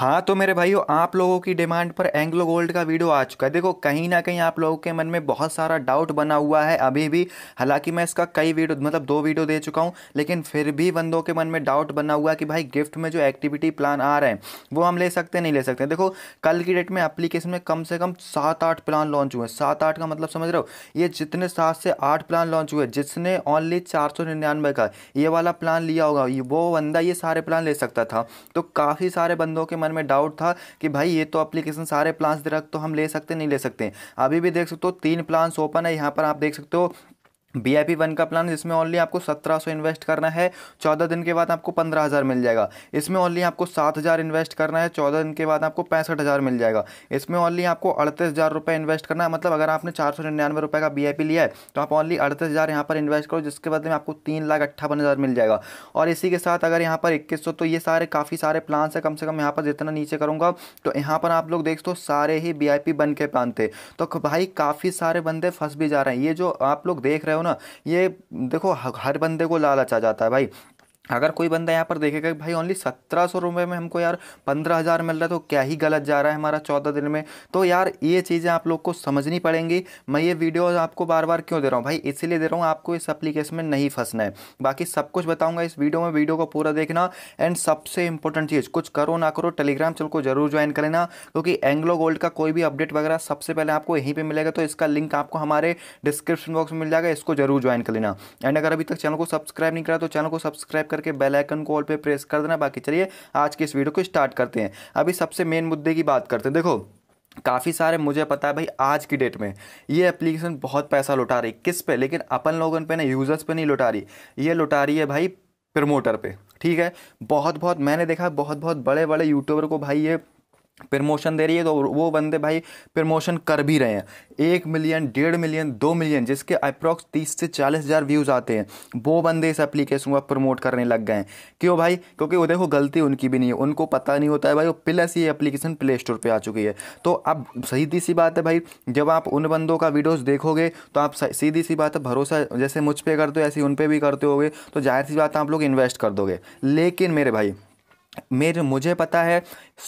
हाँ तो मेरे भाइयों आप लोगों की डिमांड पर एंग्लो गोल्ड का वीडियो आ चुका है देखो कहीं ना कहीं आप लोगों के मन में बहुत सारा डाउट बना हुआ है अभी भी हालांकि मैं इसका कई वीडियो मतलब दो वीडियो दे चुका हूँ लेकिन फिर भी बंदों के मन में डाउट बना हुआ है कि भाई गिफ्ट में जो एक्टिविटी प्लान आ रहे हैं वो हम ले सकते नहीं ले सकते देखो कल की डेट में अप्लीकेशन में कम से कम सात आठ प्लान लॉन्च हुए सात आठ का मतलब समझ रहे हो ये जितने सात से आठ प्लान लॉन्च हुए जिसने ऑनली चार सौ निन्यानवे का ये वाला प्लान लिया होगा वो बंदा ये सारे प्लान ले सकता था तो काफ़ी सारे बंदों के मन मन में डाउट था कि भाई ये तो अप्लीकेशन सारे प्लान्स दे रख तो हम ले सकते नहीं ले सकते अभी भी देख सकते हो तीन प्लान्स ओपन है यहाँ पर आप देख सकते हो बी आई पी वन का प्लान जिसमें ओनली आपको सत्रह सौ इन्वेस्ट करना है चौदह दिन के बाद आपको पंद्रह हज़ार मिल जाएगा इसमें ओनली आपको सात हज़ार इन्वेस्ट करना है चौदह दिन के बाद आपको पैंसठ हज़ार मिल जाएगा इसमें ओनली आपको अड़तीस हज़ार रुपये इन्वेस्ट करना है मतलब अगर आपने चार सौ निन्यानवे रुपये का बी आई पी लिया है तो आप ओनली अड़तीस हज़ार यहाँ पर इन्वेस्ट करो जिसके बदले में आपको तीन लाख अट्ठावन हज़ार मिल जाएगा और इसी के साथ अगर यहाँ पर इक्कीस सौ तो ये सारे काफ़ी सारे प्लान हैं कम से कम यहाँ पर जितना नीचे करूँगा तो यहाँ पर आप लोग देख दो तो सारे ही बी आई पी बन के प्लान थे तो भाई काफ़ी सारे बंदे फंस भी जा रहे हैं ये जो आप लोग देख रहे हो हो ना ये देखो हर बंदे को लालच आ जाता है भाई अगर कोई बंदा यहाँ पर देखेगा भाई ओनली सत्रह सौ रुपये में हमको यार पंद्रह हज़ार मिल रहा है तो क्या ही गलत जा रहा है हमारा चौदह दिन में तो यार ये चीज़ें आप लोग को समझनी पड़ेंगी मैं ये वीडियो आपको बार बार क्यों दे रहा हूँ भाई इसीलिए दे रहा हूँ आपको इस अप्लीकेशन में नहीं फंसना है बाकी सब कुछ बताऊँगा इस वीडियो में वीडियो को पूरा देखना एंड सबसे इंपॉर्टेंट चीज़ कुछ करो ना करो टेलीग्राम चैनल को जरूर ज्वाइन कर लेना क्योंकि एंग्लो गोल्ड का कोई भी अपडेट वगैरह सबसे पहले आपको यहीं पर मिलेगा तो इसका लिंक आपको हमारे डिस्क्रिप्शन बॉक्स में मिल जाएगा इसको जरूर ज्वाइन कर लेना एंड अगर अभी तक चैनल को सब्सक्राइब नहीं करा तो चैनल को सब्सक्राइब कर करके बेल आइकन को ऑल पे प्रेस कर देना बाकी चलिए आज के इस वीडियो को स्टार्ट करते हैं अभी सबसे मेन मुद्दे की बात करते हैं देखो काफ़ी सारे मुझे पता है भाई आज की डेट में ये एप्लीकेशन बहुत पैसा लुटा रही किस पे लेकिन अपन लोगों पे ना यूज़र्स पे नहीं लुटा रही ये लुटा रही है भाई प्रमोटर पे ठीक है बहुत बहुत मैंने देखा बहुत बहुत बड़े बड़े यूट्यूबर को भाई ये प्रमोशन दे रही है तो वो बंदे भाई प्रमोशन कर भी रहे हैं एक मिलियन डेढ़ मिलियन दो मिलियन जिसके अप्रॉक्स तीस से चालीस हज़ार व्यूज़ आते हैं वो बंदे इस एप्लीकेशन को प्रमोट करने लग गए हैं क्यों भाई क्योंकि वो देखो गलती उनकी भी नहीं है उनको पता नहीं होता है भाई वो प्लस ये एप्लीकेशन प्ले स्टोर पर आ चुकी है तो अब सीधी सी बात है भाई जब आप उन बंदों का वीडियोज़ देखोगे तो आप सीधी सी बात है भरोसा जैसे मुझ पर करते हो ऐसे उन पर भी करते होगे तो जाहिर सी बात आप लोग इन्वेस्ट कर दोगे लेकिन मेरे भाई मेरे मुझे पता है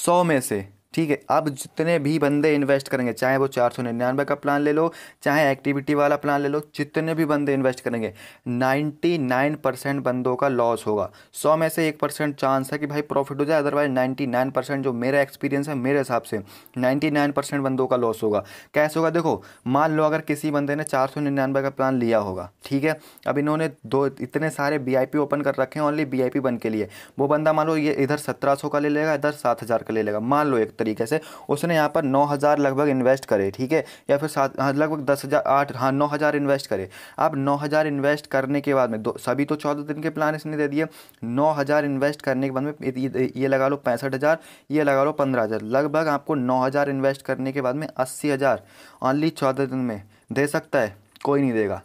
सौ में से ठीक है अब जितने भी बंदे इन्वेस्ट करेंगे चाहे वो चार सौ निन्यानवे का प्लान ले लो चाहे एक्टिविटी वाला प्लान ले लो जितने भी बंदे इन्वेस्ट करेंगे नाइन्टी नाइन परसेंट बंदों का लॉस होगा सौ में से एक परसेंट चांस है कि भाई प्रॉफिट हो जाए अदरवाइज नाइन्टी नाइन परसेंट जो मेरा एक्सपीरियंस है मेरे हिसाब से नाइन्टी नाइन परसेंट बंदों का लॉस होगा कैसे होगा देखो मान लो अगर किसी बंदे ने चार सौ निन्यानवे का प्लान लिया होगा ठीक है अब इन्होंने दो इतने सारे बी आई पी ओपन कर रखे हैं ओनली बी आई पी बन के लिए वो बंदा मान लो ये इधर सत्रह सौ का ले लेगा इधर सात हज़ार का ले लेगा मान लो एक तरीके से उसने यहाँ पर नौ हज़ार लगभग इन्वेस्ट करे ठीक है या फिर सात हाँ लगभग दस हज़ार आठ हाँ नौ हज़ार इन्वेस्ट करे आप नौ हज़ार इन्वेस्ट करने के बाद में दो सभी तो चौदह दिन के प्लान इसने दे दिए नौ हज़ार इन्वेस्ट करने के बाद में ये लगा लो पैंसठ हज़ार ये लगा लो पंद्रह हज़ार लगभग आपको नौ हज़ार इन्वेस्ट करने के बाद में अस्सी हज़ार ऑनली चौदह दिन में दे सकता है कोई नहीं देगा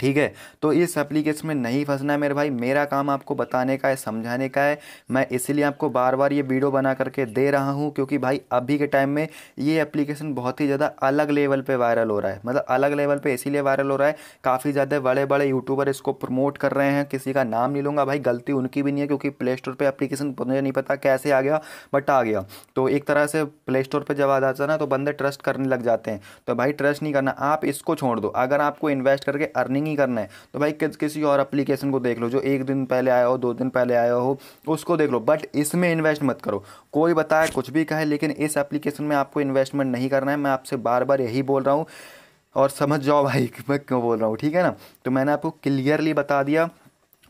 ठीक है तो इस एप्लीकेशन में नहीं फंसना है मेरे भाई मेरा काम आपको बताने का है समझाने का है मैं इसलिए आपको बार बार ये वीडियो बना करके दे रहा हूँ क्योंकि भाई अभी के टाइम में ये एप्लीकेशन बहुत ही ज़्यादा अलग लेवल पे वायरल हो रहा है मतलब अलग लेवल पे इसीलिए वायरल हो रहा है काफ़ी ज़्यादा बड़े बड़े यूट्यूबर इसको प्रमोट कर रहे हैं किसी का नाम नहीं लूँगा भाई गलती उनकी भी नहीं है क्योंकि प्ले स्टोर पर एप्लीकेशन मुझे नहीं पता कैसे आ गया बट आ गया तो एक तरह से प्ले स्टोर पर जब आ जाता ना तो बंदे ट्रस्ट करने लग जाते हैं तो भाई ट्रस्ट नहीं करना आप इसको छोड़ दो अगर आपको इन्वेस्ट करके अर्निंग रनिंग ही करना है तो भाई किसी और अप्लीकेशन को देख लो जो एक दिन पहले आया हो दो दिन पहले आया हो उसको देख लो बट इसमें इन्वेस्ट मत करो कोई बताए कुछ भी कहे लेकिन इस एप्लीकेशन में आपको इन्वेस्टमेंट नहीं करना है मैं आपसे बार बार यही बोल रहा हूँ और समझ जाओ भाई मैं क्यों बोल रहा हूँ ठीक है ना तो मैंने आपको क्लियरली बता दिया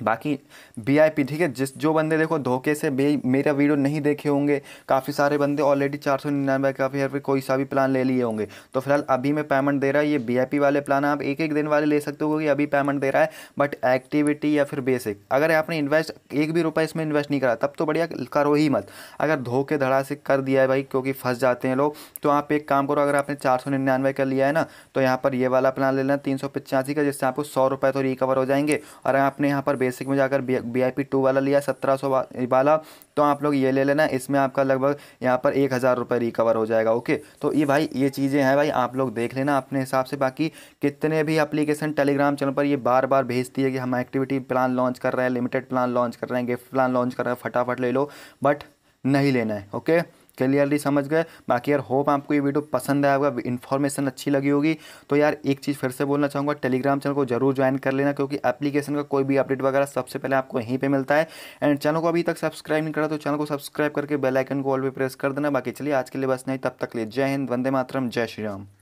बाकी वी ठीक है जिस जो बंदे देखो धोखे से बे मेरा वीडियो नहीं देखे होंगे काफ़ी सारे बंदे ऑलरेडी चार सौ निन्यानवे का फिर कोई सा भी प्लान ले लिए होंगे तो फिलहाल अभी मैं पेमेंट दे रहा है ये वी वाले प्लान आप एक एक दिन वाले ले सकते हो कि अभी पेमेंट दे रहा है बट एक्टिविटी या फिर बेसिक अगर आपने इन्वेस्ट एक भी रुपये इसमें इन्वेस्ट नहीं करा तब तो बढ़िया करो ही मत अगर धोखे धड़ा से कर दिया है भाई क्योंकि फंस जाते हैं लोग तो आप एक काम करो अगर आपने चार सौ निन्यानवे का लिया है ना तो यहाँ पर ये वाला प्लान ले लेना तीन सौ पचासी का जिससे आपको सौ रुपये तो रिकवर हो जाएंगे और आपने यहाँ पर बेसिक में जाकर बी आई पी टू वाला लिया सत्रह सौ वाला तो आप लोग ये ले लेना इसमें आपका लगभग यहाँ पर एक हज़ार रुपये रिकवर हो जाएगा ओके तो ये भाई ये चीज़ें हैं भाई आप लोग देख लेना अपने हिसाब से बाकी कितने भी अप्लीकेशन टेलीग्राम चैनल पर ये बार बार भेजती है कि हम एक्टिविटी प्लान लॉन्च कर रहे हैं लिमिटेड प्लान लॉन्च कर रहे हैं गिफ्ट प्लान लॉन्च कर रहे हैं फटाफट ले लो बट नहीं लेना है ओके क्लियरली समझ गए बाकी यार होप आपको ये वीडियो पसंद आया होगा इन्फॉर्मेशन अच्छी लगी होगी तो यार एक चीज़ फिर से बोलना चाहूँगा टेलीग्राम चैनल को जरूर ज्वाइन कर लेना क्योंकि एप्लीकेशन का कोई भी अपडेट वगैरह सबसे पहले आपको यहीं पर मिलता है एंड चैनल को अभी तक सब्सक्राइब नहीं करा तो चैनल को सब्सक्राइब करके बेलाइकन को ऑल पर प्रेस कर देना बाकी चलिए आज के लिए बस नहीं तब तक लिए जय हिंद वंदे मातरम जय श्री राम